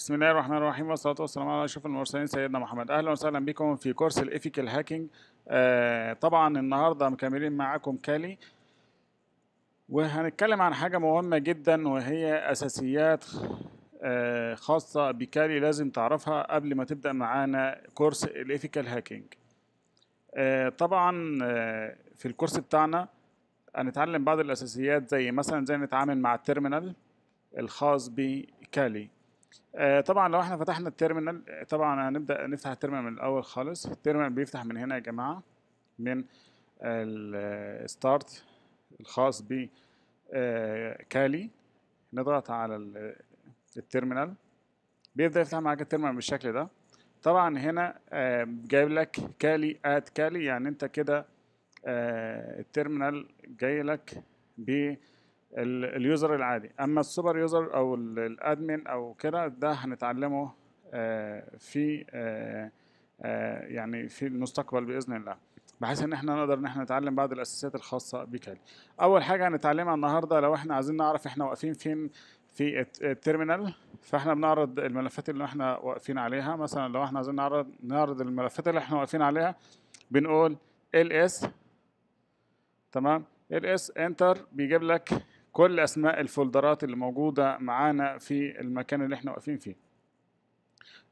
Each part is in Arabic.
بسم الله الرحمن الرحيم والصلاة والسلام على أشرف المرسلين سيدنا محمد أهلا وسهلا بكم في كورس الإيثيكال هاكينج آه طبعا النهاردة مكملين معاكم كالي وهنتكلم عن حاجة مهمة جدا وهي أساسيات آه خاصة بكالي لازم تعرفها قبل ما تبدأ معانا كورس الإيثيكال هاكينج آه طبعا آه، في الكورس بتاعنا هنتعلم بعض الأساسيات زي مثلا زي نتعامل مع التيرمينال الخاص بكالي آه، طبعا لو احنا فتحنا التيرمينال آه، طبعا هنبدا نفتح التيرمينال من الاول خالص التيرمينال بيفتح من هنا يا جماعه من الستارت الخاص ب آه، كالي نضغط على التيرمينال بيبدا يفتح معاك التيرمينال بالشكل ده طبعا هنا جايب لك كالي ات كالي يعني انت كده التيرمينال جاي لك بالتيرمينال اليوزر العادي اما السوبر يوزر او الادمن او كده ده هنتعلمه آه، في آه، آه، يعني في المستقبل باذن الله بحيث ان احنا نقدر ان احنا نتعلم بعض الاساسيات الخاصه بكالي اول حاجه هنتعلمها النهارده لو احنا عايزين نعرف احنا واقفين فين في التيرمينال فاحنا بنعرض الملفات اللي احنا واقفين عليها مثلا لو احنا عايزين نعرض نعرض الملفات اللي احنا واقفين عليها بنقول ls تمام ls enter بيجيب لك كل اسماء الفولدرات اللي موجوده معانا في المكان اللي احنا واقفين فيه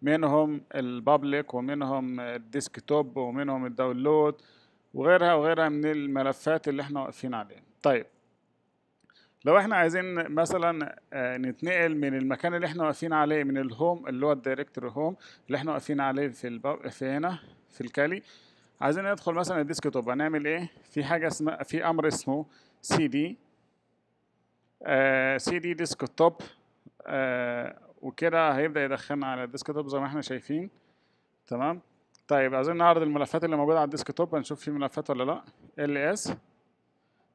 منهم البابليك ومنهم الديسكتوب ومنهم الداونلود وغيرها وغيرها من الملفات اللي احنا واقفين عليها طيب لو احنا عايزين مثلا آه، نتنقل من المكان اللي احنا واقفين عليه من الهوم اللي هو الدايركتوري هوم اللي احنا واقفين عليه في الباب في هنا في الكالي عايزين ندخل مثلا الديسكتوب هنعمل ايه في حاجه اسمها في امر اسمه سي دي آه، سي دي ديسك توب آه، وكده هيبدا يدخلنا على الديسك توب زي ما احنا شايفين تمام طيب عايزين نعرض الملفات اللي موجوده على الديسك توب هنشوف في ملفات ولا لا ال اس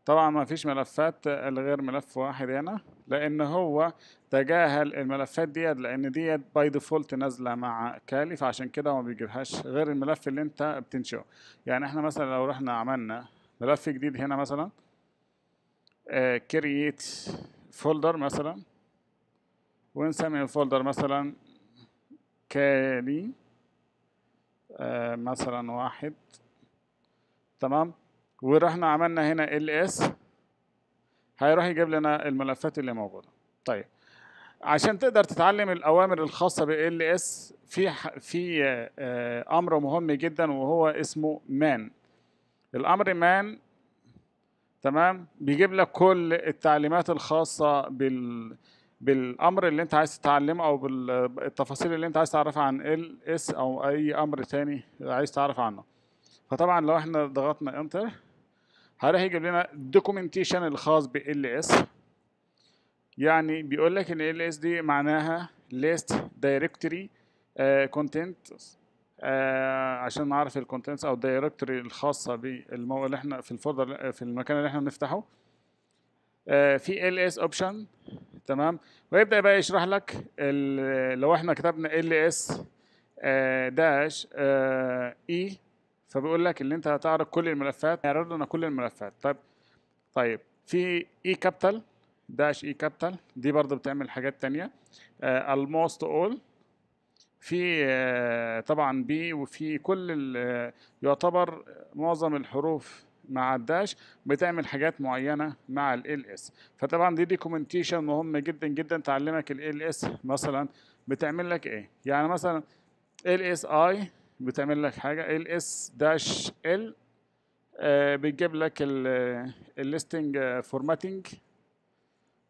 طبعا ما فيش ملفات غير ملف واحد هنا لان هو تجاهل الملفات ديت لان ديت باي ديفولت نازله مع كالي فعشان كده هو ما بيجيبهاش غير الملف اللي انت بتنشئه يعني احنا مثلا لو رحنا عملنا ملف جديد هنا مثلا كرييت آه، فولدر مثلا ونسمي الفولدر مثلا كالي آه، مثلا واحد تمام ورحنا عملنا هنا ls هيروح يجيب لنا الملفات اللي موجوده طيب عشان تقدر تتعلم الاوامر الخاصه بال اس في في آه، امر مهم جدا وهو اسمه مان الامر مان تمام بيجيب لك كل التعليمات الخاصه بال بالامر اللي انت عايز تتعلمه او بالتفاصيل اللي انت عايز تعرفها عن ال اس او اي امر تاني عايز تعرف عنه فطبعا لو احنا ضغطنا انتر هيروح يجيب لنا الدوكيومنتيشن الخاص ب ال اس يعني بيقول لك ان ال اس دي معناها ليست directory uh, آه، عشان نعرف الكونتنتس او الدايركتوري الخاصه بالمو اللي احنا في الفولدر في المكان اللي احنا بنفتحه آه، في ال اس اوبشن تمام ويبدا بقى يشرح لك لو احنا كتبنا ال اس داش اي فبيقول لك ان انت هتعرض كل الملفات هيعرض لنا كل الملفات طيب طيب في اي كابيتال داش اي كابيتال دي برضه بتعمل حاجات تانية الموست آه، اول في آه، طبعا بي وفي كل آه، يعتبر معظم الحروف مع الداش بتعمل حاجات معينه مع ال اس فطبعا دي ديكومنتيشن مهم جدا جدا تعلمك ال اس مثلا بتعمل لك ايه يعني مثلا ال اس اي بتعمل لك حاجه آه، ال اس داش ال بتجيب لك الليستنج فورماتنج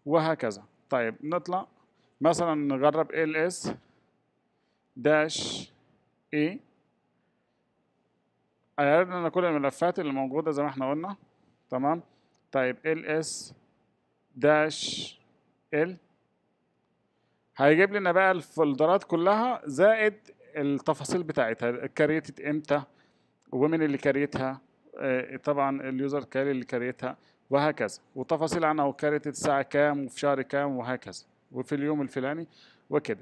وهكذا طيب نطلع مثلا نجرب ال اس داش A عرضنا كل الملفات اللي موجودة زي ما احنا قلنا تمام طيب ls داش ال هيجيب لنا بقى الفولدرات كلها زائد التفاصيل بتاعتها كريتت امتى ومن اللي كريتها آه، طبعا اليوزر كاري اللي كريتها وهكذا وتفاصيل عنها وكريتت الساعة كام وفي شهر كام وهكذا وفي اليوم الفلاني وكده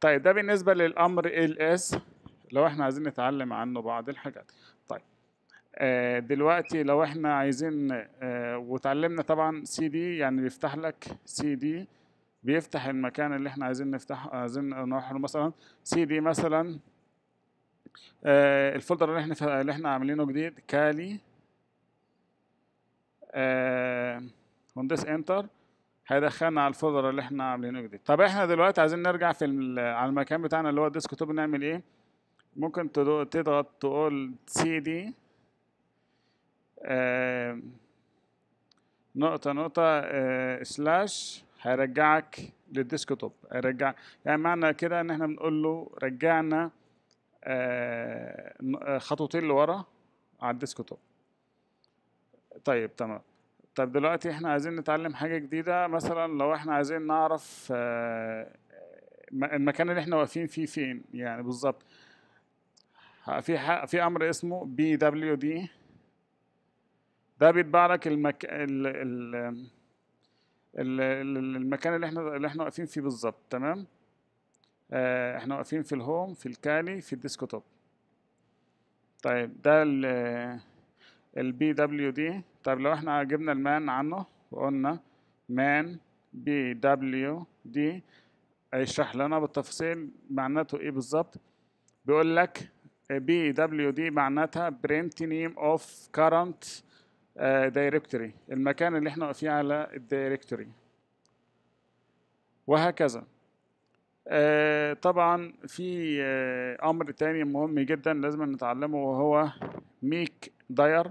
طيب ده بالنسبة للأمر اس لو احنا عايزين نتعلم عنه بعض الحاجات طيب آه، دلوقتي لو احنا عايزين آه، وتعلمنا طبعا سي دي يعني بيفتح لك سي دي بيفتح المكان اللي احنا عايزين نفتحه عايزين نروح له مثلا سي دي مثلا آه، الفولدر اللي احنا اللي احنا عاملينه جديد كالي آه انتر هيدخلنا على الفولدر اللي احنا عاملينه جديد طب احنا دلوقتي عايزين نرجع في على المكان بتاعنا اللي هو الديسك توب نعمل ايه ممكن تضغط تقول سي دي آه، نقطة نقطة آه سلاش هيرجعك للديسك توب هيرجع يعني معنى كده ان احنا بنقول له رجعنا آه، آه، خطوتين لورا على الديسك توب طيب تمام طب دلوقتي احنا عايزين نتعلم حاجه جديده مثلا لو احنا عايزين نعرف آه، المكان اللي احنا واقفين فيه فين يعني بالظبط في في امر اسمه بي دبليو دي ده بيتبع لك المك... ال... ال... ال... المكان اللي احنا اللي احنا واقفين فيه بالظبط تمام آه، احنا واقفين في الهوم في الكالي في الديسكتوب طيب ده البي دبليو دي طب لو احنا جبنا المان عنه وقلنا مان بي دبليو دي هيشرح لنا بالتفصيل معناته ايه بالظبط بيقول لك بي دبليو دي معناتها print name of current directory المكان اللي احنا واقفين على الدايركتوري وهكذا آه، طبعا في آه، امر تاني مهم جدا لازم نتعلمه وهو ميك داير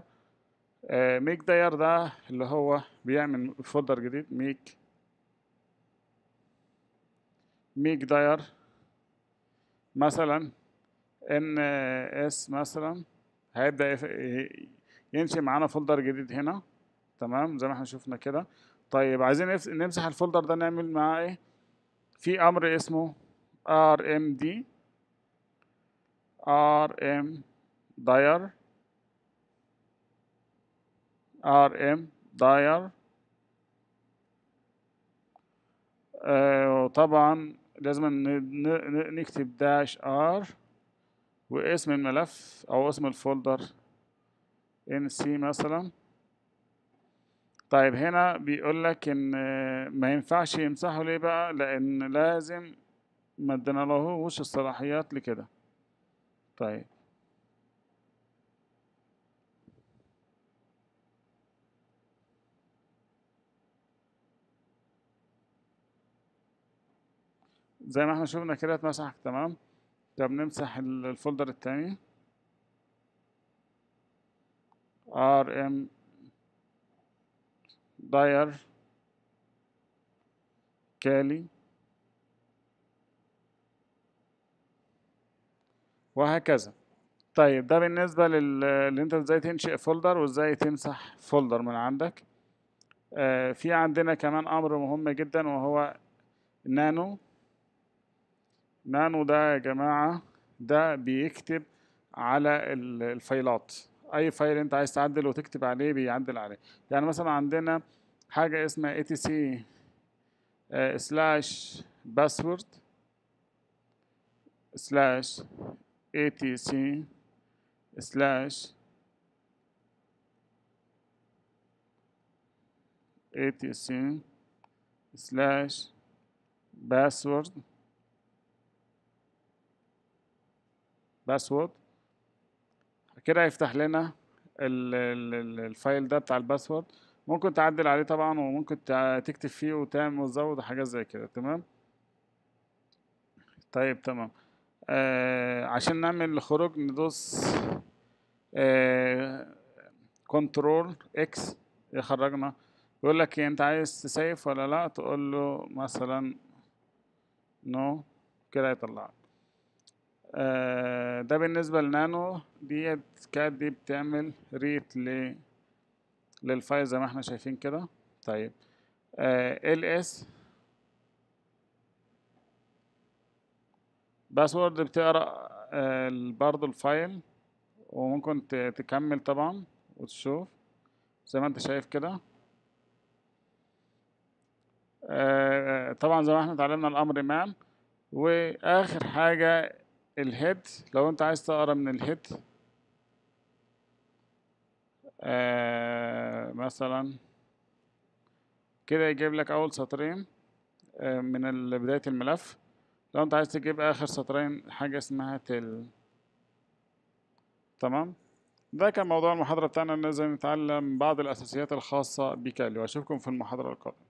آه، ميك داير ده اللي هو بيعمل فولدر جديد ميك ميك داير مثلا ان اس مثلا هيبدا ينشئ معانا فولدر جديد هنا تمام زي ما احنا شفنا كده طيب عايزين نمسح الفولدر ده نعمل معاه ايه في امر اسمه rmd rm داير ار ام داير وطبعا لازم نكتب داش ار واسم الملف او اسم الفولدر ان سي مثلا طيب هنا بيقول لك ان آه، ما ينفعش يمسحه ليه بقى لان لازم ما ادينا لهوش الصلاحيات لكده طيب زي ما احنا شفنا كده اتمسح تمام طب نمسح الفولدر التاني ار ام داير كالي وهكذا طيب ده بالنسبه لل انت ازاي تنشئ فولدر وازاي تمسح فولدر من عندك آه في عندنا كمان امر مهم جدا وهو نانو نانو ده يا جماعة ده بيكتب على الفايلات اي فايل انت عايز تعدل وتكتب عليه بيعدل عليه يعني مثلا عندنا حاجة اسمها etc سلاش باسورد سلاش etc سلاش etc سلاش باسورد باسورد كده هيفتح لنا الفايل ده بتاع الباسورد ممكن تعدل عليه طبعا وممكن تكتب فيه وتعمل وتزود حاجات زي كده تمام طيب تمام آه عشان نعمل الخروج ندوس آه اكس يخرجنا يقول لك إيه، انت عايز تسيف ولا لا تقول له مثلا نو no. كده يطلعك آه، ده بالنسبة لنانو ديت كات دي بتعمل ريت ل للفايل زي ما احنا شايفين كده طيب آه، ال اس باسورد بتقرا آه، برضه الفايل وممكن تكمل طبعا وتشوف زي ما انت شايف كده طبعا زي ما احنا اتعلمنا الامر مان واخر حاجه الهيد لو انت عايز تقرا من الهيد آه مثلا كده يجيب لك اول سطرين آه من بدايه الملف لو انت عايز تجيب اخر سطرين حاجه اسمها تل تمام ده كان موضوع المحاضره بتاعنا ان نتعلم بعض الاساسيات الخاصه بكالي واشوفكم في المحاضره القادمه